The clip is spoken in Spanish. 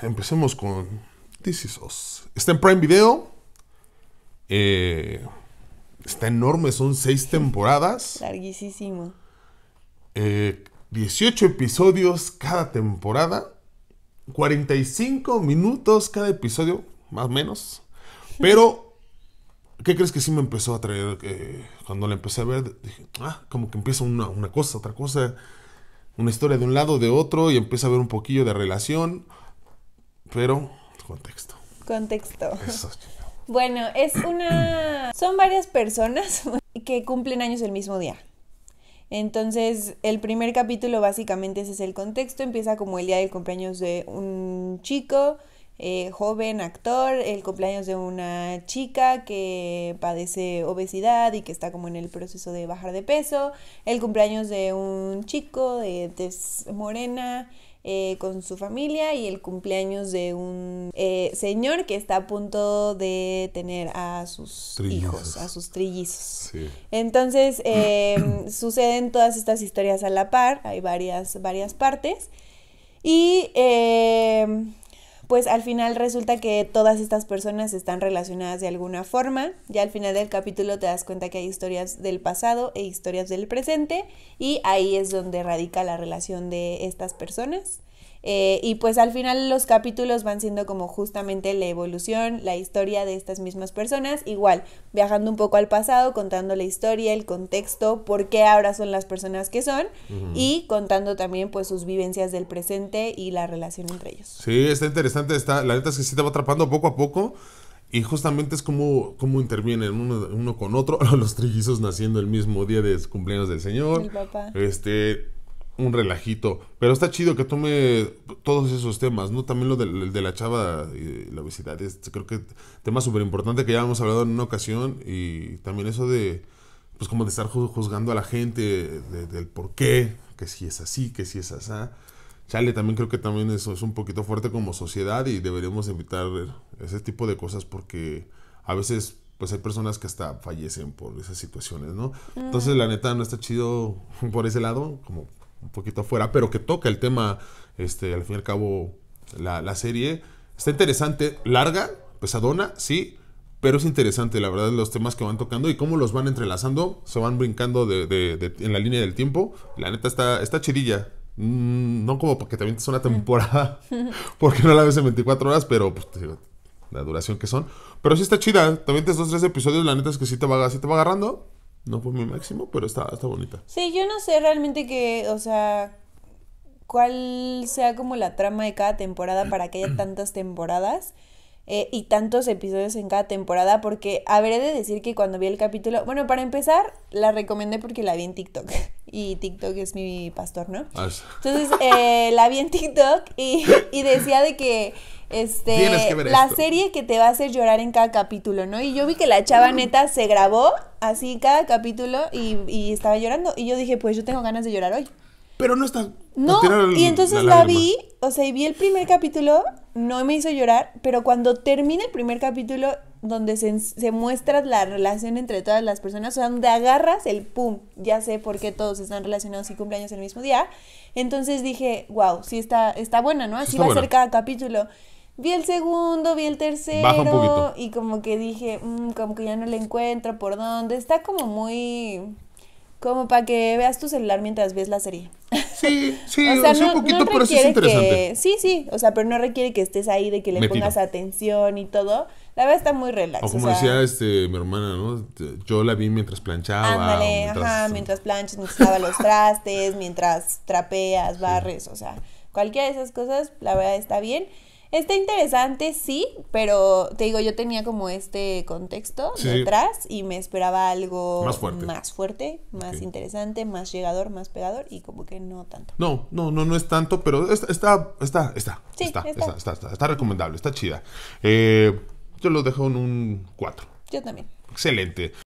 Empecemos con This Is Us. Está en Prime Video. Eh, está enorme, son seis temporadas. Larguísimo. 18 eh, episodios cada temporada. 45 minutos cada episodio, más o menos. Pero, ¿qué crees que sí me empezó a traer? cuando la empecé a ver, dije, ah, como que empieza una, una cosa, otra cosa, una historia de un lado, de otro, y empieza a ver un poquillo de relación. Pero, contexto. Contexto. Eso, bueno, es una... Son varias personas que cumplen años el mismo día. Entonces, el primer capítulo básicamente ese es el contexto. Empieza como el día del cumpleaños de un chico, eh, joven actor, el cumpleaños de una chica que padece obesidad y que está como en el proceso de bajar de peso, el cumpleaños de un chico de morena, eh, con su familia y el cumpleaños de un eh, señor que está a punto de tener a sus trillizos. hijos, a sus trillizos. Entonces em, suceden todas estas historias a la par, hay varias, varias partes. Y em, pues al final resulta que todas estas personas están relacionadas de alguna forma. Ya al final del capítulo te das cuenta que hay historias del pasado e historias del presente y ahí es donde radica la relación de estas personas. Eh, y pues al final los capítulos van siendo como justamente la evolución, la historia de estas mismas personas, igual viajando un poco al pasado, contando la historia, el contexto, por qué ahora son las personas que son y contando también pues sus vivencias del presente y la relación entre ellos. Sí, está interesante, está, la neta es que sí te va atrapando poco a poco. Y justamente es como, intervienen uno, con otro, los trillizos naciendo el mismo día de cumpleaños del Señor. Este, un relajito. Pero está chido que tome todos esos temas, ¿no? También lo de, de la chava y la obesidad. Es, creo que tema súper importante que ya hemos hablado en una ocasión. Y también eso de, pues como de estar juzgando a la gente del por qué, que si es así, que si es asá. Chale, también creo que también eso es un poquito fuerte como sociedad y deberíamos evitar ese tipo de cosas porque a veces pues hay personas que hasta fallecen por esas situaciones, ¿no? Mm. Entonces la neta no está chido por ese lado, como un poquito afuera, pero que toca el tema, este, al fin y al cabo, la, serie. Está interesante, larga, pesadona, sí, pero es interesante, la verdad, los temas que van tocando y cómo los van entrelazando, se van brincando en la línea del tiempo. La neta está, está chidilla. Mm, no como porque también es una temporada, porque no la ves en 24 horas, pero pues, la duración que son. Pero sí está chida. También te dos, tres episodios, la neta es que sí te va, sí te va agarrando. No fue mi máximo, pero está, está bonita. Sí, yo no sé realmente que, o sea, cuál sea como la trama de cada temporada para que haya tantas temporadas. Eh, y tantos episodios en cada temporada, porque habré de decir que cuando vi el capítulo, bueno, para empezar, la recomendé porque la vi en TikTok. y TikTok es mi pastor, ¿no? Ah, entonces eh, la vi en TikTok y, decía de que este la serie que te va a hacer llorar en cada capítulo, ¿no? Y yo vi que la chava neta se grabó así cada capítulo y, estaba llorando y yo dije, pues yo tengo ganas de llorar hoy. Pero no está. No, y entonces la, la vi, o sea, y vi el primer capítulo, no me hizo llorar, pero cuando termina el primer capítulo donde se, muestra la relación entre todas las personas, o sea, donde agarras el pum, ya sé por qué todos están relacionados y cumpleaños el mismo día. Entonces dije, wow, sí está, está buena, ¿no? Así va a ser cada capítulo. Vi el segundo, vi el tercero y como que dije, mm, como que ya no le encuentro por dónde. Está como muy... como para que veas tu celular mientras ves la serie. Sí, sí, o un poquito, pero sí es interesante. sí, sí, o sea, pero no requiere que estés ahí de que le pongas atención y todo. La verdad está muy relax. O como decía este, mi hermana, ¿no? Este, yo la vi mientras planchaba. mientras... ajá, mientras planchas, mientras los trastes, mientras trapeas, barres, o sea, cualquiera de esas cosas, la verdad está bien. Está interesante, sí, pero te digo, yo tenía como este contexto detrás y me esperaba algo más fuerte, más, interesante, más llegador, más pegador y como que no tanto. No, no, no, no es tanto, pero está, está, está, está, está, está. Está, está, recomendable, está chida. Eh, yo lo dejo en un 4. Yo también. Excelente.